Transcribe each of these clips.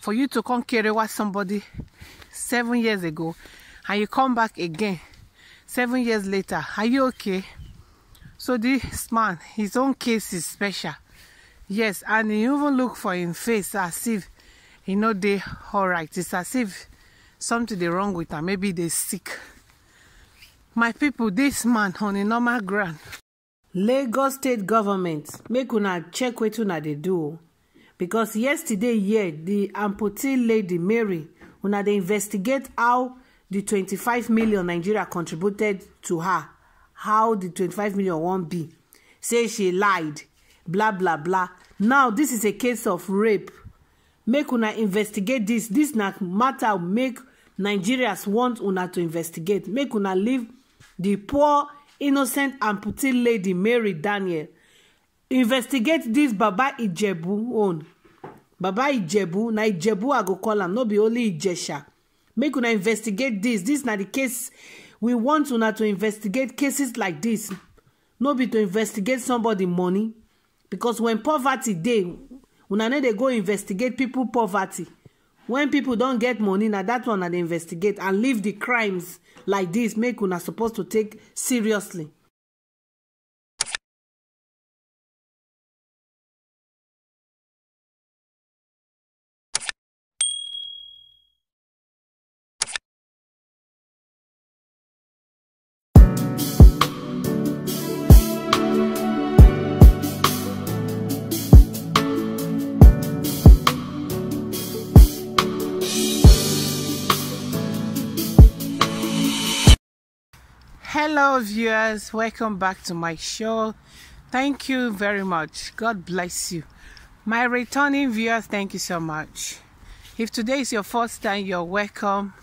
for you to come carry what somebody seven years ago and you come back again seven years later are you okay so this man his own case is special yes and he even look for him face as if he know they all right. it's as if something dey wrong with am maybe they sick my people this man on a normal ground lagos state government make una check wetin una they do because yesterday here the amputee lady mary una dey investigate how di 25 million nigeria contributed to her how di 25 million wan be say she lied bla bla bla now this is a case of rape make una investigate this? This na matter make nigerians want una to investigate make una leave the poor innocent amputee lady mary daniel investigate this, baba ijebu own baba ijebu na ijebu i go call am no be only ijesha make una investigate this. This na the case we want una to investigate cases like this. no be to investigate somebody money because when poverty dey una no dey go investigate people poverty when people don get money na that one na dey investigate and leave the crimes like this. make una suppose to take seriously hello viewers welcome back to my show thank you very much god bless you my returning viewers thank you so much if today is your first time you're welcome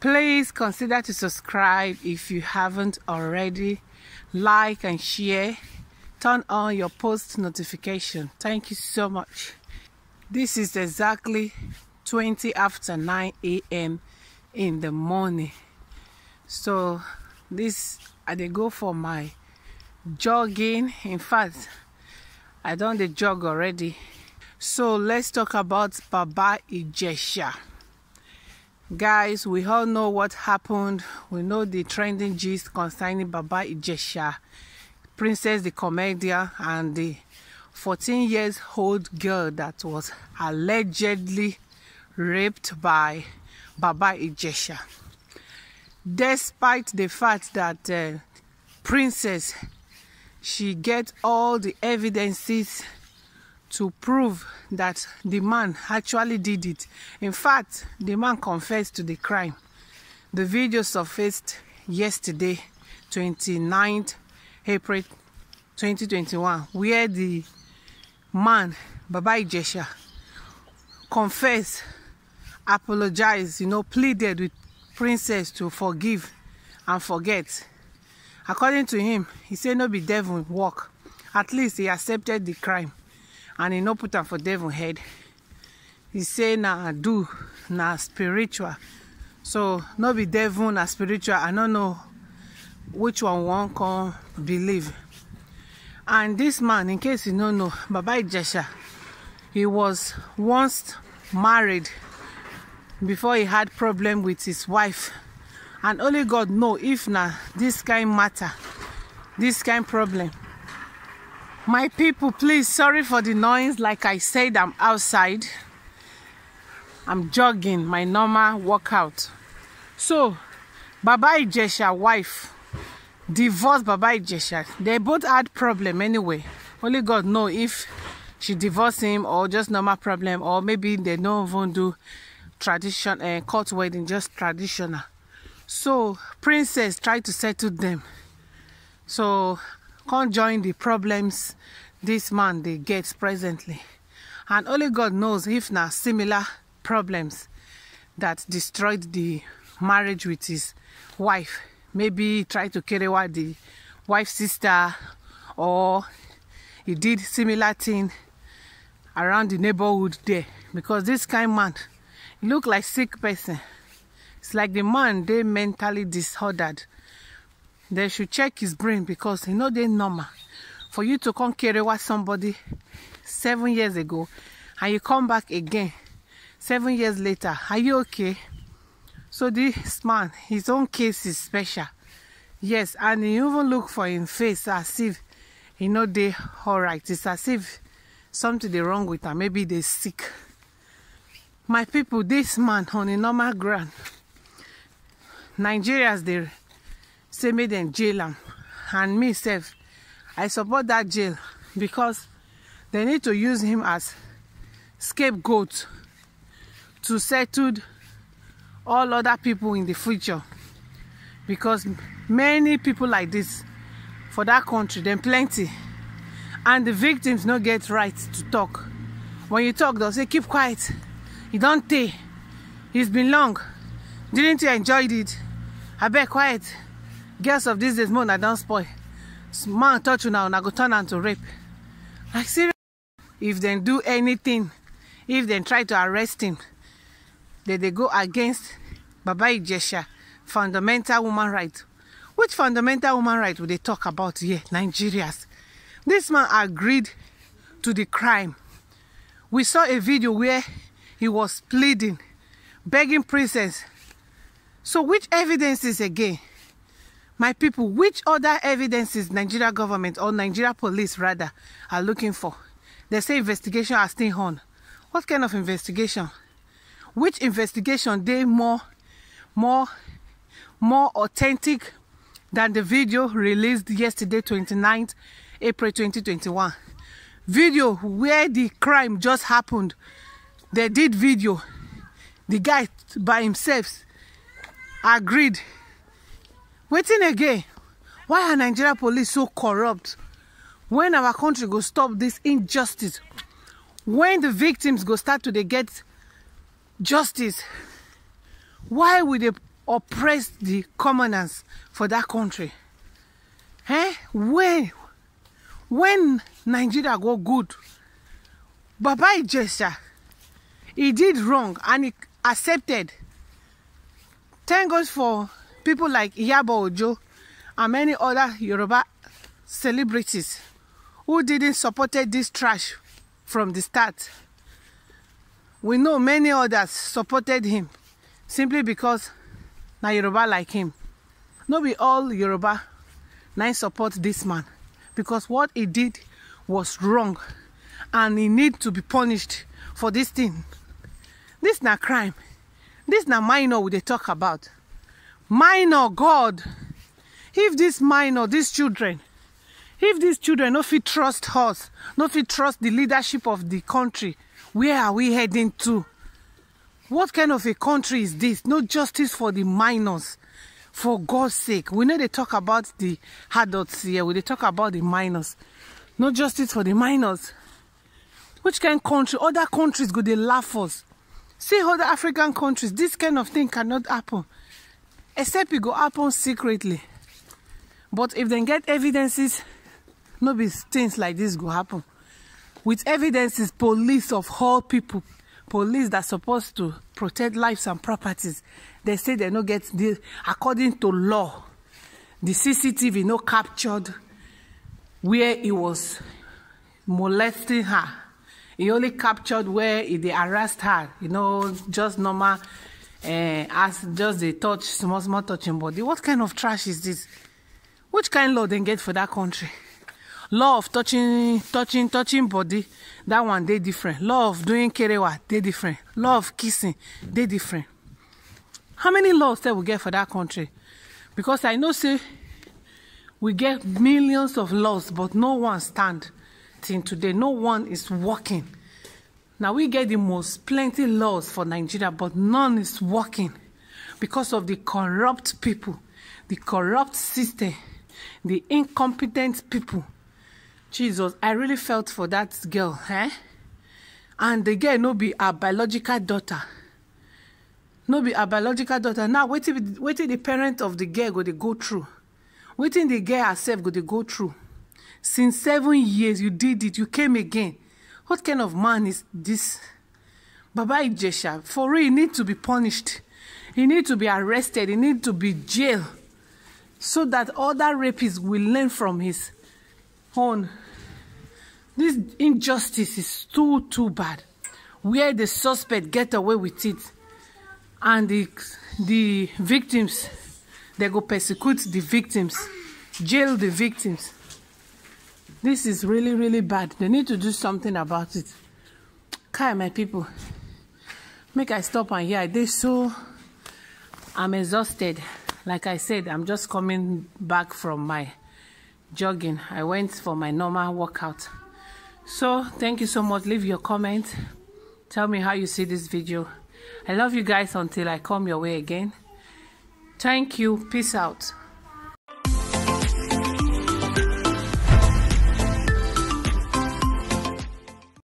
please consider to subscribe if you haven't already like and share turn on your post notification thank you so much this is exactly 20 after 9 a.m in the morning so this i dey go for my jogging in fact i don dey jog already so let's talk about baba ijesha guys we all know what happened we know the trending gist concerning baba ijesha princess the comedian and the 14 years old girl that was allegedly raped by baba ijesha despite the fact that uh, princess she get all the evidences to prove that the man actually did it in fact the man confessed to the crime the video surfaced yesterday 29th april 2021 where the man baba ijesha confessed apologized you know pleaded with princess to forgive and forget according to him he say no be devil work at least he accepted the crime and he no put him for devil head he say na do na spiritual so no be devil na spiritual i no know which one one can believe and this man in case you no know baba ijesha he was once married before he had problem with his wife and only god know if now this kind matter this kind problem my people please sorry for the noise like i said i'm outside i'm jogging my normal workout so baba ijesha wife divorced baba ijesha they both had problem anyway only god know if she divorced him or just normal problem or maybe they don't even do tradition uh, court wedding just traditional so princess tried to settle them so can't join the problems this man they get presently and only god knows if now similar problems that destroyed the marriage with his wife maybe try to carry away the wife's sister or he did similar thing around the neighborhood there because this kind man look like sick person. It's like the man, they mentally disordered. They should check his brain because you know they normal. For you to come carry what somebody seven years ago and you come back again seven years later, are you okay? So this man, his own case is special. Yes, and you even look for him face as if he know they alright. It's as if something wrong with him. Maybe they sick my people this man on a normal ground nigerians the say as dem jail and me sef i support that jail because they need to use him as scapegoat to settle all other people in the future because many people like this for that country then plenty and the victims no get right to talk. when you talk, dem say keep quiet You don't tey it's been long didn't you enjoy it I abeg quiet girls of dis days more na don spoil man touch una una go turn on to rape like serious if they do anything if they try to arrest him dem they go against baba ijesha fundamental woman right which fundamental woman right would they talk about here nigerians This man agreed to the crime we saw a video where he was pleading, begging princess. So which evidences again? My people, which other evidences Nigeria government or Nigeria police rather are looking for? They say investigation are still on. What kind of investigation? Which investigation they more, more, more authentic than the video released yesterday 29th April 2021? Video where the crime just happened they did video the guy by himself agreed waiting again why are nigeria police so corrupt when our country go stop this injustice when the victims go start to dey get justice why would they oppress the commoners for that country eh when when nigeria go good baba ijesha He did wrong and he accepted. Thank God for people like Yabo Ojo and many other Yoruba celebrities who didn't support this trash from the start. We know many others supported him simply because na Yoruba like him. No be all Yoruba now support this man because what he did was wrong and he need to be punished for this thing. This na crime. This na minor we they talk about. Minor God. If this minor, these children, if these children no fit trust us, no fit trust the leadership of the country, where are we heading to? What kind of a country is this? No justice for the minors. For God's sake, we know they talk about the adults here, we they talk about the minors. No justice for the minors. Which kind of country? Other countries go they laugh us. See other African countries, this kind of thing cannot happen. Except it go happen secretly. But if they get evidences, no be things like this go happen. With evidences, police of all people, police that supposed to protect lives and properties, they say they no get this. according to law. The CCTV no captured where he was molesting her. He only captured where they harassed her, you know, just normal, uh, as just they touch, small, small touching body. What kind of trash is this? Which kind of law they get for that country? Law of touching, touching, touching body, that one they different. Law of doing kerewa, they different. Law of kissing, they different. How many laws that we get for that country? Because I know, say, we get millions of laws, but no one stand today, no one is working. Now we get the most plenty laws for Nigeria, but none is working because of the corrupt people, the corrupt system, the incompetent people. Jesus, I really felt for that girl, eh? And the girl no be her biological daughter. No be her biological daughter. Now wait till, wait till the parent of the girl go they go through. Waiting the girl herself go they go through. Since seven years, you did it. You came again. What kind of man is this? Baba Ijesha, for real, he need to be punished. He need to be arrested. He need to be jailed. So that other rapists will learn from his own. This injustice is too, too bad. Where the suspect get away with it. And the, the victims, they go persecute the victims, jail the victims. This is really, really bad. They need to do something about it. Kai, my people. Make I stop and yeah, they so I'm exhausted. Like I said, I'm just coming back from my jogging. I went for my normal workout. So thank you so much. Leave your comment. Tell me how you see this video. I love you guys until I come your way again. Thank you. Peace out.